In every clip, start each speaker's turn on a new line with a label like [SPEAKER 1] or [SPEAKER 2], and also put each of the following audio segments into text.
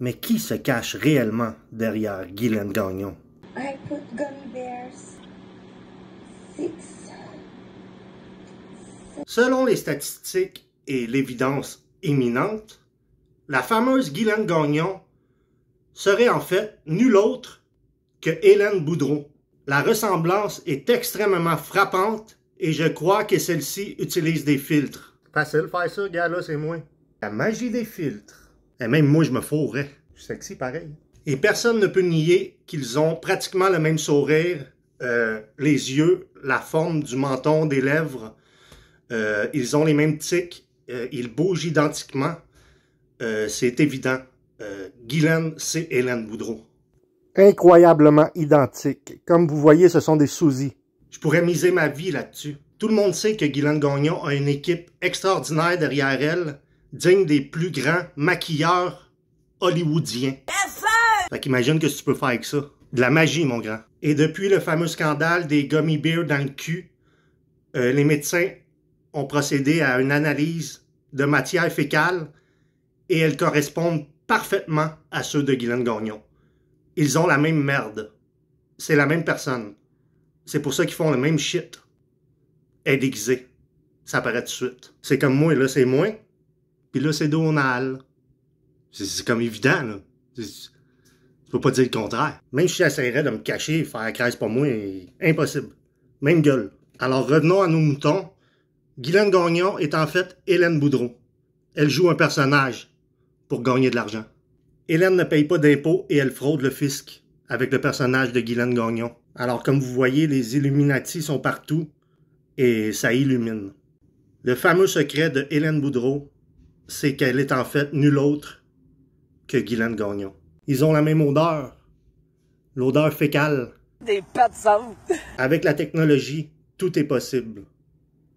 [SPEAKER 1] Mais qui se cache réellement derrière Guylaine Gagnon? Selon les statistiques et l'évidence imminente, la fameuse Guylaine Gagnon serait en fait nulle autre que Hélène Boudreau. La ressemblance est extrêmement frappante et je crois que celle-ci utilise des filtres. Facile faire ça, gars, là, c'est moi. La magie des filtres. Et eh, même moi, je me fourrais. Sexy pareil. Et personne ne peut nier qu'ils ont pratiquement le même sourire, euh, les yeux, la forme du menton, des lèvres. Euh, ils ont les mêmes tics. Euh, ils bougent identiquement. c'est évident. Guylaine, c'est Hélène Boudreau. Incroyablement identique. Comme vous voyez, ce sont des sousis. Je pourrais miser ma vie là-dessus. Tout le monde sait que Guylaine Gagnon a une équipe extraordinaire derrière elle digne des plus grands maquilleurs hollywoodiens. Fait qu'imagine que tu peux faire avec ça. De la magie, mon grand. Et depuis le fameux scandale des gummy bears dans le cul, euh, les médecins ont procédé à une analyse de matière fécale et elles correspondent parfaitement à ceux de Guylaine Gagnon. Ils ont la même merde. C'est la même personne. C'est pour ça qu'ils font le même shit. Elle est déguisée. Ça paraît tout de suite. C'est comme moi, là, c'est moi. Puis là, c'est Donald. C'est comme évident, là. Tu peux pas dire le contraire. Même si j'essaierais de me cacher, faire la crèche pour moi, impossible. Même gueule. Alors revenons à nos moutons. Guylaine Gagnon est en fait Hélène Boudreau. Elle joue un personnage pour gagner de l'argent. Hélène ne paye pas d'impôts et elle fraude le fisc avec le personnage de Guylaine Gagnon. Alors comme vous voyez, les Illuminati sont partout et ça illumine. Le fameux secret de Hélène Boudreau c'est qu'elle est en fait nulle autre que Guylaine Gagnon. Ils ont la même odeur, l'odeur fécale. Des pattes Avec la technologie, tout est possible.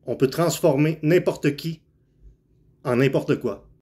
[SPEAKER 1] On peut transformer n'importe qui en n'importe quoi.